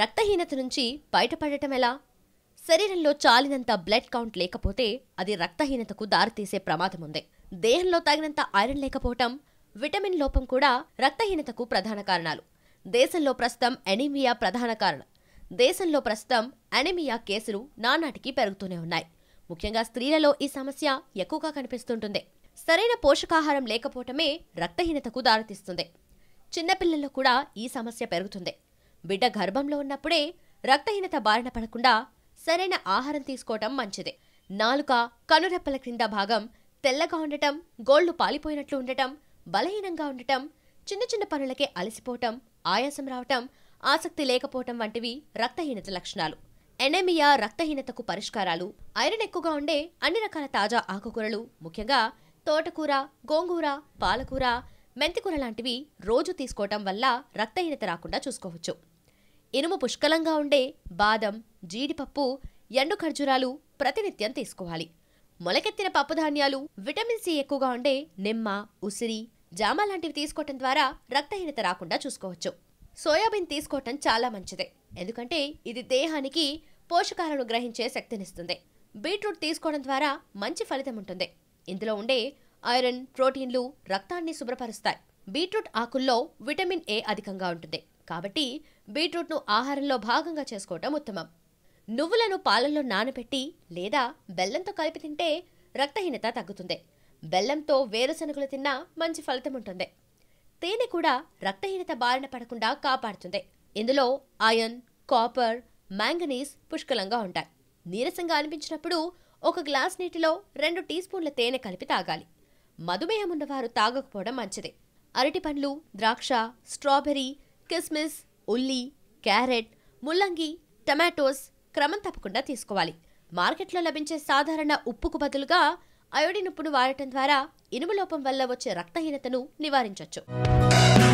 రక్తహీనత నుంచి బయటపడటం ఎలా శరీరంలో చాలినంత బ్లడ్ కౌంట్ లేకపోతే అది రక్తహీనతకు దారితీసే ప్రమాదం ఉంది దేహంలో తగినంత ఐరన్ లేకపోవటం విటమిన్ లోపం కూడా రక్తహీనతకు ప్రధాన కారణాలు దేశంలో ప్రస్తుతం ఎనీమియా ప్రధాన కారణం దేశంలో ప్రస్తుతం ఎనీమియా కేసులు నానాటికి పెరుగుతూనే ఉన్నాయి ముఖ్యంగా స్త్రీలలో ఈ సమస్య ఎక్కువగా కనిపిస్తుంటుంది సరైన పోషకాహారం లేకపోవటమే రక్తహీనతకు దారితీస్తుంది చిన్నపిల్లల్లో కూడా ఈ సమస్య పెరుగుతుంది బిడ్డ గర్భంలో ఉన్నప్పుడే రక్తహీనత బారిన పడకుండా సరైన ఆహారం తీసుకోవటం మంచిదే నాలుక కనురెప్పల క్రింద భాగం తెల్లగా ఉండటం గోళ్లు పాలిపోయినట్లు ఉండటం బలహీనంగా ఉండటం చిన్న చిన్న పనులకే అలసిపోవటం ఆయాసం రావటం ఆసక్తి లేకపోవటం వంటివి రక్తహీనత లక్షణాలు ఎనెమియా రక్తహీనతకు పరిష్కారాలు ఐరన్ ఎక్కువగా ఉండే అన్ని రకాల తాజా ఆకుకూరలు ముఖ్యంగా తోటకూర గోంగూర పాలకూర మెంతికూర లాంటివి రోజు తీసుకోవటం వల్ల రక్తహీనత రాకుండా చూసుకోవచ్చు ఇనుము పుష్కలంగా ఉండే బాదం జీడిపప్పు ఎండు ఖర్జూరాలు ప్రతినిత్యం తీసుకోవాలి మొలకెత్తిన పప్పుధాన్యాలు విటమిన్ సి ఎక్కువగా ఉండే నిమ్మ ఉసిరి జామ లాంటివి తీసుకోవటం ద్వారా రక్తహీనత రాకుండా చూసుకోవచ్చు సోయాబీన్ తీసుకోవటం చాలా మంచిదే ఎందుకంటే ఇది దేహానికి పోషకాలను గ్రహించే శక్తినిస్తుంది బీట్రూట్ తీసుకోవడం ద్వారా మంచి ఫలితం ఉంటుంది ఇందులో ఉండే ఐరన్ ప్రోటీన్లు రక్తాన్ని శుభ్రపరుస్తాయి బీట్రూట్ ఆకుల్లో విటమిన్ ఏ అధికంగా ఉంటుంది కాబట్టి బీట్రూట్ను ఆహారంలో భాగంగా చేసుకోవటం ఉత్తమం నువ్వులను పాలల్లో నానబెట్టి లేదా బెల్లంతో కలిపి తింటే రక్తహీనత తగ్గుతుంది బెల్లంతో వేరుశనగలు తిన్నా మంచి ఫలితం ఉంటుంది తేనె కూడా రక్తహీనత బారిన పడకుండా కాపాడుతుంది ఇందులో ఐరన్ కాపర్ మ్యాంగనీస్ పుష్కలంగా ఉంటాయి నీరసంగా అనిపించినప్పుడు ఒక గ్లాస్ నీటిలో రెండు టీ స్పూన్ల తేనె కలిపి తాగాలి మధుమేహం ఉన్నవారు తాగకపోవడం మంచిది అరటి పండ్లు ద్రాక్ష స్ట్రాబెర్రీ కిస్మిస్ ఉల్లి క్యారెట్ ముల్లంగి టమాటోస్ క్రమం తప్పకుండా తీసుకోవాలి మార్కెట్లో లభించే సాధారణ ఉప్పుకు బదులుగా అయోడిన్ ఉప్పును వాడటం ద్వారా ఇనుము లోపం వల్ల వచ్చే రక్తహీనతను నివారించవచ్చు